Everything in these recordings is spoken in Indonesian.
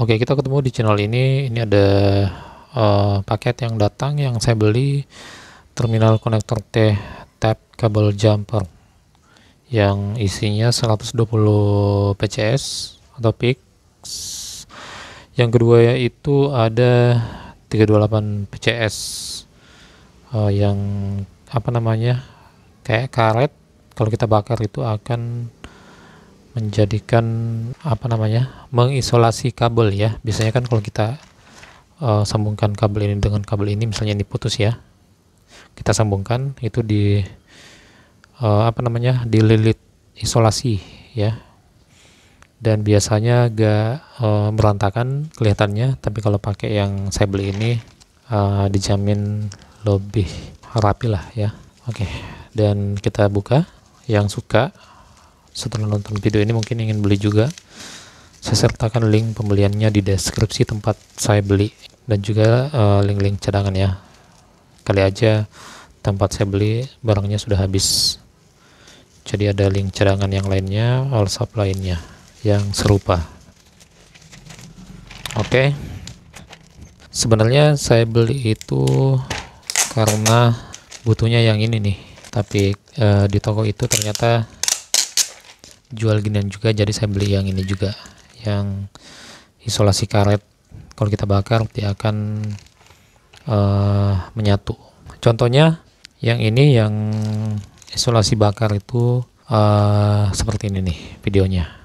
Oke, kita ketemu di channel ini. Ini ada uh, paket yang datang yang saya beli terminal konektor T tab kabel jumper yang isinya 120 PCS atau PIX. Yang kedua yaitu ada 328 PCS uh, yang apa namanya? kayak karet kalau kita bakar itu akan menjadikan apa namanya mengisolasi kabel ya biasanya kan kalau kita e, sambungkan kabel ini dengan kabel ini misalnya ini putus ya kita sambungkan itu di e, apa namanya dililit isolasi ya dan biasanya agak e, berantakan kelihatannya tapi kalau pakai yang saya beli ini e, dijamin lebih rapi lah ya oke dan kita buka yang suka setelah nonton video ini mungkin ingin beli juga saya sertakan link pembeliannya di deskripsi tempat saya beli dan juga link eh, link-link cadangan ya kali aja tempat saya beli barangnya sudah habis jadi ada link cadangan yang lainnya all shop lainnya yang serupa oke okay. sebenarnya saya beli itu karena butuhnya yang ini nih tapi uh, di toko itu ternyata jual ginian juga jadi saya beli yang ini juga yang isolasi karet kalau kita bakar dia akan uh, menyatu contohnya yang ini yang isolasi bakar itu uh, seperti ini nih videonya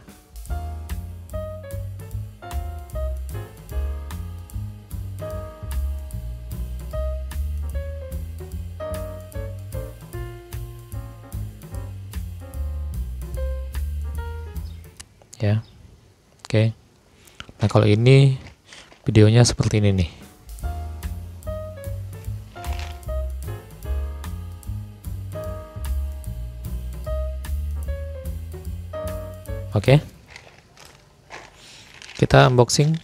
ya oke okay. nah kalau ini videonya seperti ini nih Oke. Okay. Kita unboxing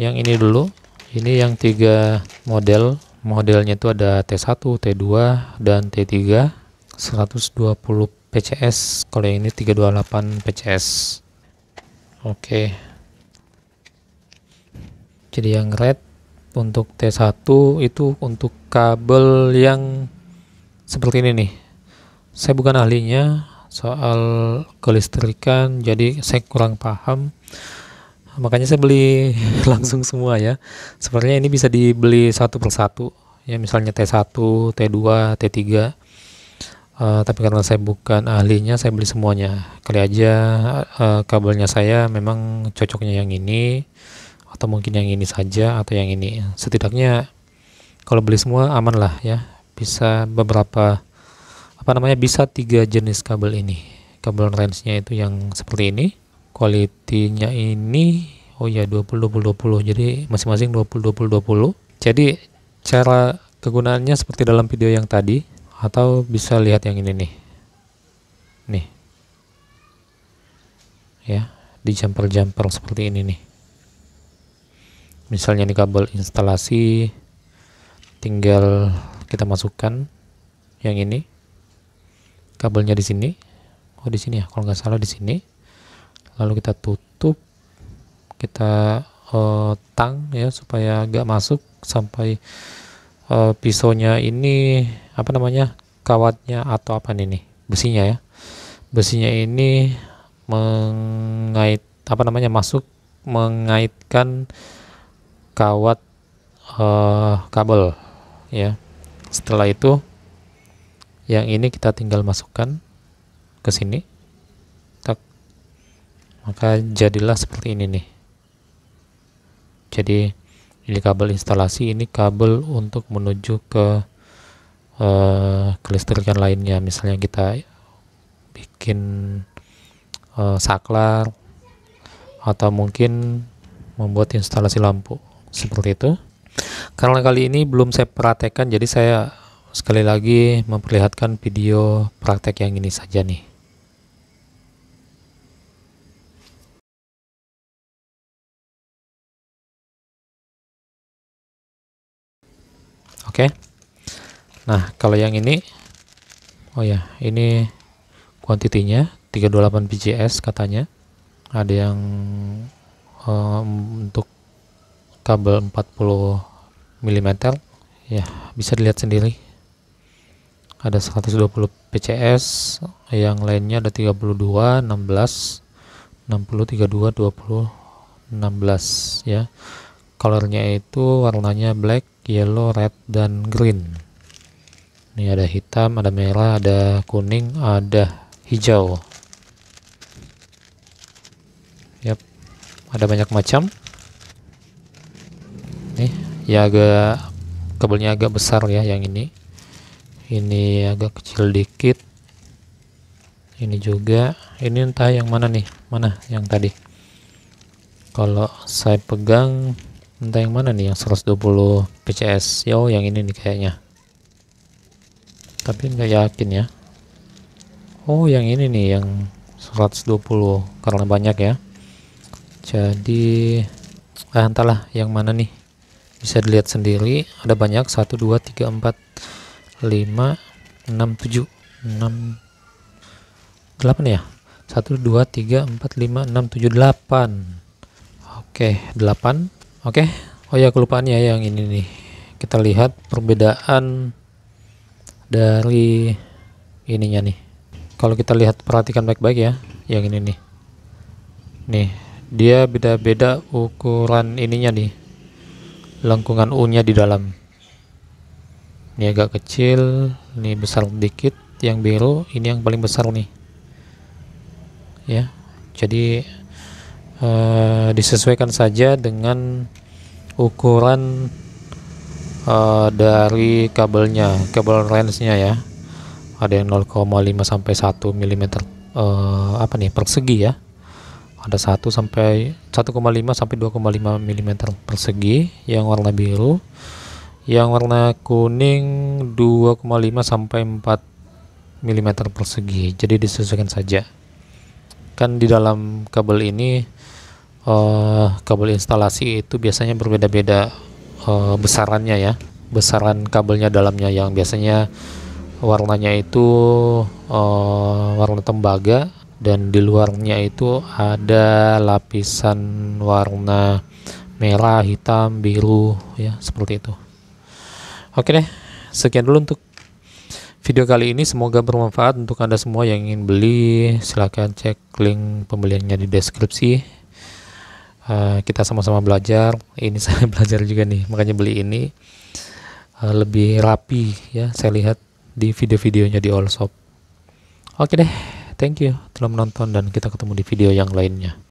yang ini dulu. Ini yang tiga model. Modelnya itu ada T1, T2, dan T3. 120 PCS. Kalau yang ini 328 PCS oke okay. jadi yang red untuk T1 itu untuk kabel yang seperti ini nih saya bukan ahlinya soal kelistrikan jadi saya kurang paham makanya saya beli langsung semua ya Sepertinya ini bisa dibeli satu persatu ya misalnya T1, T2, T3 uh, tapi karena saya bukan ahlinya saya beli semuanya kali aja uh, kabelnya saya memang cocoknya yang ini atau mungkin yang ini saja atau yang ini setidaknya kalau beli semua aman lah ya bisa beberapa apa namanya bisa tiga jenis kabel ini kabel range-nya itu yang seperti ini kualitinya ini oh ya 20 20 20 jadi masing-masing 20 20 20 jadi cara kegunaannya seperti dalam video yang tadi atau bisa lihat yang ini nih nih ya di jumper-jumper seperti ini nih misalnya ini kabel instalasi tinggal kita masukkan yang ini kabelnya di sini oh di sini ya kalau nggak salah di sini lalu kita tutup kita uh, tang ya supaya nggak masuk sampai e, pisaunya ini apa namanya kawatnya atau apa ini besinya ya besinya ini mengait apa namanya masuk mengaitkan kawat e, kabel ya setelah itu yang ini kita tinggal masukkan ke sini tak maka jadilah seperti ini nih jadi ini kabel instalasi ini kabel untuk menuju ke uh, eh, kelistrikan lainnya misalnya kita bikin uh, saklar atau mungkin membuat instalasi lampu seperti itu karena kali ini belum saya praktekkan jadi saya sekali lagi memperlihatkan video praktek yang ini saja nih Oke. Okay. Nah, kalau yang ini oh ya, ini kuantitinya 328 BJS katanya. Ada yang um, untuk kabel 40 mm ya, bisa dilihat sendiri. Ada 120 PCS, yang lainnya ada 32, 16, 60, 32, 20, 16 ya colornya itu warnanya black, yellow, red, dan green ini ada hitam, ada merah, ada kuning, ada hijau yap ada banyak macam nih ya agak kabelnya agak besar ya yang ini ini agak kecil dikit ini juga ini entah yang mana nih mana yang tadi kalau saya pegang entah yang mana nih yang 120 PCS yo yang ini nih kayaknya tapi nggak yakin ya oh yang ini nih yang 120 karena banyak ya jadi ah, entahlah yang mana nih bisa dilihat sendiri ada banyak 1 2 3 4 5 6 7 6 8 ya 1 2 3 4 5 6 7 8 oke 8 Oke, okay. oh ya kelupaan ya yang ini nih. Kita lihat perbedaan dari ininya nih. Kalau kita lihat perhatikan baik-baik ya, yang ini nih. Nih, dia beda-beda ukuran ininya nih. Lengkungan U-nya di dalam. Ini agak kecil, ini besar dikit. Yang biru, ini yang paling besar nih. Ya, jadi uh, disesuaikan saja dengan ukuran uh, dari kabelnya, kabel lensnya ya. Ada yang 0,5 sampai 1 mm uh, apa nih persegi ya. Ada 1 sampai 1,5 sampai 2,5 mm persegi yang warna biru. Yang warna kuning 2,5 sampai 4 mm persegi. Jadi disesuaikan saja. Kan di dalam kabel ini uh, kabel instalasi itu biasanya berbeda-beda uh, besarannya ya besaran kabelnya dalamnya yang biasanya warnanya itu uh, warna tembaga dan di luarnya itu ada lapisan warna merah, hitam, biru ya seperti itu. Oke deh, sekian dulu untuk video kali ini semoga bermanfaat untuk Anda semua yang ingin beli silahkan cek link pembeliannya di deskripsi Eh, kita sama-sama belajar ini saya belajar juga nih makanya beli ini uh, lebih rapi ya saya lihat di video-videonya di all shop oke deh thank you telah menonton dan kita ketemu di video yang lainnya